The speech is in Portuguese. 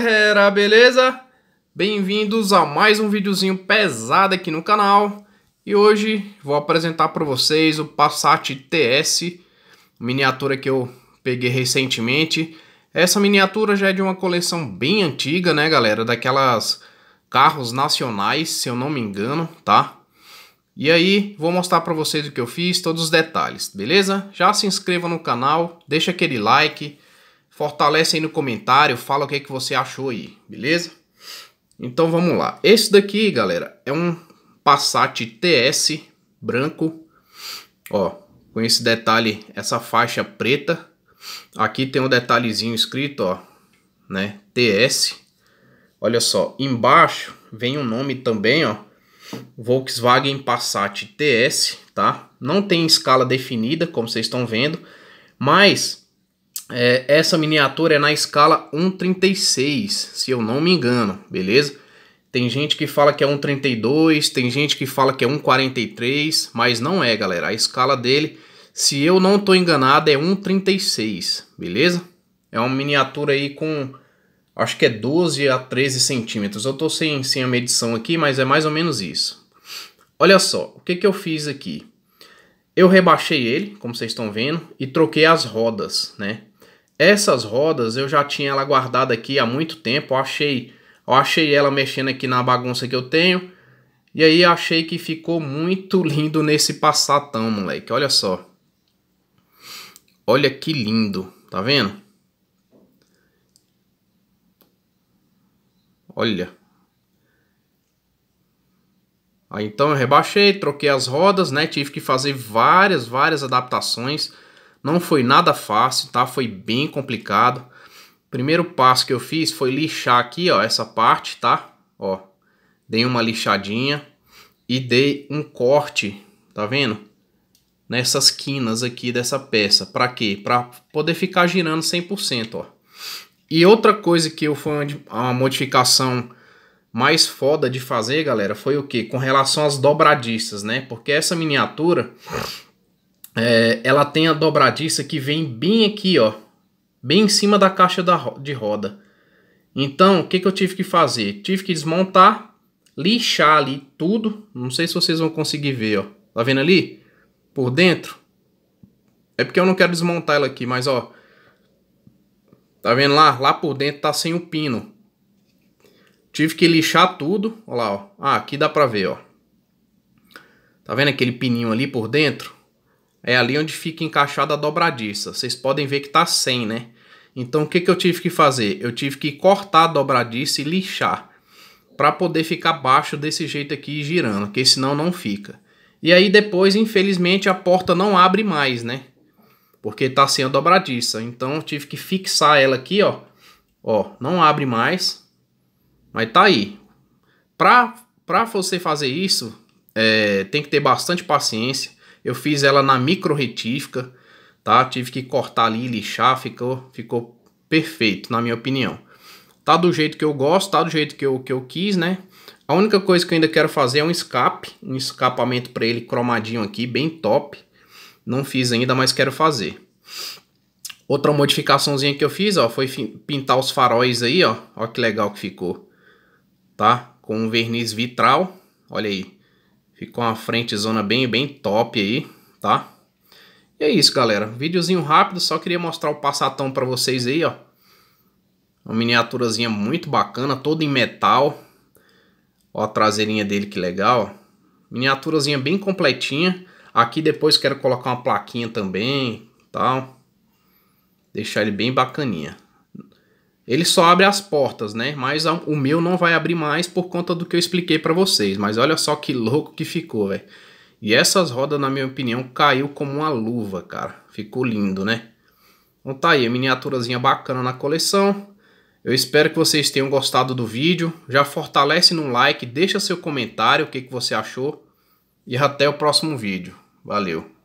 galera, beleza? Bem-vindos a mais um videozinho pesado aqui no canal E hoje vou apresentar para vocês o Passat TS Miniatura que eu peguei recentemente Essa miniatura já é de uma coleção bem antiga, né galera? Daquelas carros nacionais, se eu não me engano, tá? E aí, vou mostrar para vocês o que eu fiz, todos os detalhes, beleza? Já se inscreva no canal, deixa aquele like Fortalece aí no comentário, fala o que, é que você achou aí, beleza? Então vamos lá. Esse daqui, galera, é um Passat TS branco. Ó, com esse detalhe, essa faixa preta. Aqui tem um detalhezinho escrito, ó, né? TS. Olha só, embaixo vem o um nome também, ó. Volkswagen Passat TS, tá? Não tem escala definida, como vocês estão vendo, mas é, essa miniatura é na escala 1,36, se eu não me engano, beleza? Tem gente que fala que é 1,32, tem gente que fala que é 1,43, mas não é, galera. A escala dele, se eu não estou enganado, é 1,36, beleza? É uma miniatura aí com, acho que é 12 a 13 centímetros. Eu estou sem, sem a medição aqui, mas é mais ou menos isso. Olha só, o que, que eu fiz aqui? Eu rebaixei ele, como vocês estão vendo, e troquei as rodas, né? Essas rodas eu já tinha ela guardada aqui há muito tempo, eu achei, eu achei ela mexendo aqui na bagunça que eu tenho. E aí achei que ficou muito lindo nesse passatão, moleque, olha só. Olha que lindo, tá vendo? Olha. Aí então eu rebaixei, troquei as rodas, né? Tive que fazer várias, várias adaptações não foi nada fácil, tá? Foi bem complicado. Primeiro passo que eu fiz foi lixar aqui, ó, essa parte, tá? Ó, dei uma lixadinha e dei um corte, tá vendo? Nessas quinas aqui dessa peça. Para quê? Para poder ficar girando 100%, ó. E outra coisa que eu foi uma modificação mais foda de fazer, galera, foi o que? Com relação às dobradiças, né? Porque essa miniatura é, ela tem a dobradiça que vem bem aqui, ó, bem em cima da caixa da, de roda. Então, o que, que eu tive que fazer? Tive que desmontar, lixar ali tudo. Não sei se vocês vão conseguir ver, ó. Tá vendo ali? Por dentro. É porque eu não quero desmontar ela aqui, mas ó. Tá vendo lá? Lá por dentro tá sem o pino. Tive que lixar tudo. Ó lá, ó. Ah, aqui dá pra ver, ó. Tá vendo aquele pininho ali por dentro? é ali onde fica encaixada a dobradiça. Vocês podem ver que tá sem, né? Então o que, que eu tive que fazer? Eu tive que cortar a dobradiça e lixar para poder ficar baixo desse jeito aqui girando, que senão não fica. E aí depois, infelizmente, a porta não abre mais, né? Porque tá sem a dobradiça. Então eu tive que fixar ela aqui, ó. Ó, não abre mais. Mas tá aí. Pra, pra você fazer isso, é, tem que ter bastante paciência. Eu fiz ela na micro retífica, tá? Tive que cortar ali e lixar, ficou, ficou perfeito, na minha opinião. Tá do jeito que eu gosto, tá do jeito que eu, que eu quis, né? A única coisa que eu ainda quero fazer é um escape, um escapamento para ele cromadinho aqui, bem top. Não fiz ainda, mas quero fazer. Outra modificaçãozinha que eu fiz, ó, foi pintar os faróis aí, ó. Ó que legal que ficou, tá? Com um verniz vitral, olha aí. Ficou uma frente zona bem, bem top aí, tá? E é isso, galera. vídeozinho rápido, só queria mostrar o passatão para vocês aí, ó. Uma miniaturazinha muito bacana, toda em metal. Ó a traseirinha dele, que legal. Miniaturazinha bem completinha. Aqui depois quero colocar uma plaquinha também, tal. Deixar ele bem bacaninha. Ele só abre as portas, né? Mas o meu não vai abrir mais por conta do que eu expliquei para vocês. Mas olha só que louco que ficou, velho. E essas rodas, na minha opinião, caiu como uma luva, cara. Ficou lindo, né? Então tá aí, miniaturazinha bacana na coleção. Eu espero que vocês tenham gostado do vídeo. Já fortalece no like, deixa seu comentário, o que, que você achou. E até o próximo vídeo. Valeu!